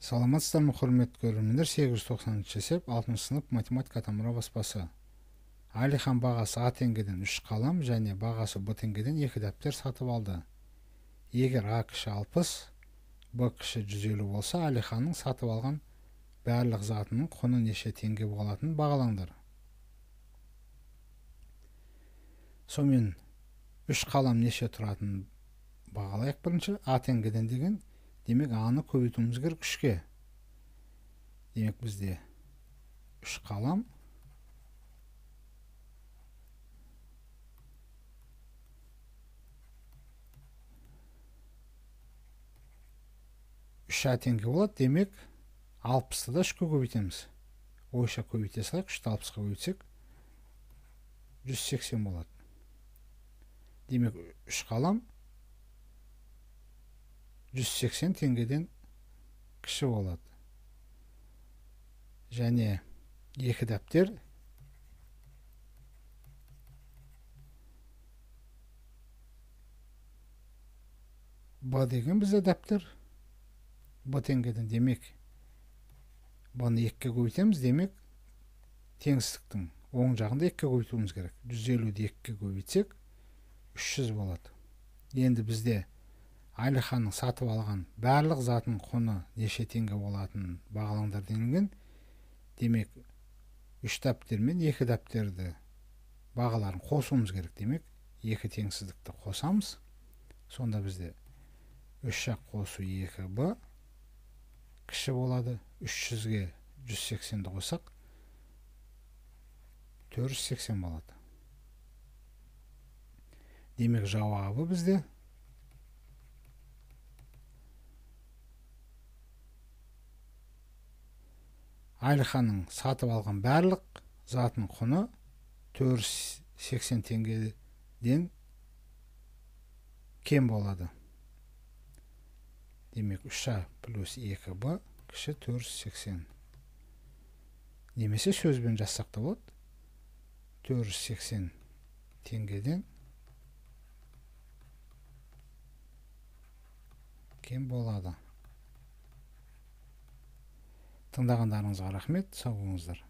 саламатсыздар ма құрметті көрермендер тоқсаныншы сеп алтыншы сынып математика тамыра баспасы әлихан бағасы а теңгеден үш қалам және бағасы б теңгеден екі дәптер сатып алды егер а кіші алпыс б кіші жүз елу болса әлиханның сатып алған барлық затының құны неше теңге болатынын бағалаңдар сонымен үш қалам неше тұратынын бағалайық бірінші а теңгеден деген демек аны көбейтуіміз керек үшке демек бізде үш қалам үш әтеңке болады демек алпысты да үшке көбейтеміз ойша көбейте салайық үшті алпысқа көбейтсек жүз сексен болады демек үш қалам 180 теңгеден кіші болады және екі дәптер б деген бізде дәптер б теңгеден демек бұны екіге көбейтеміз демек теңсіздіктің оң жағында екіге көбейтуіміз керек 150 елуді екіге көбейтсек 300 болады енді бізде әлиханның сатып алған барлық затының құны неше теңге болатынын бағалаңдар делінген демек үш дәптер мен екі дәптерді бағаларын қосуымыз керек демек екі теңсіздікті қосамыз сонда бізде үш жақ қосу екі б кіші болады үш жүзге жүз сексенді қоссақ төрт жүз сексен болады демек жауабы бізде әлиханның сатып алған барлық затының құны 480 теңгеден кем болады демек 3а плюс 2б кіші 480 немесе сөзбен жазсақ та болады 480 теңгеден кем болады тыңдағандарыңызға рахмет сау болыңыздар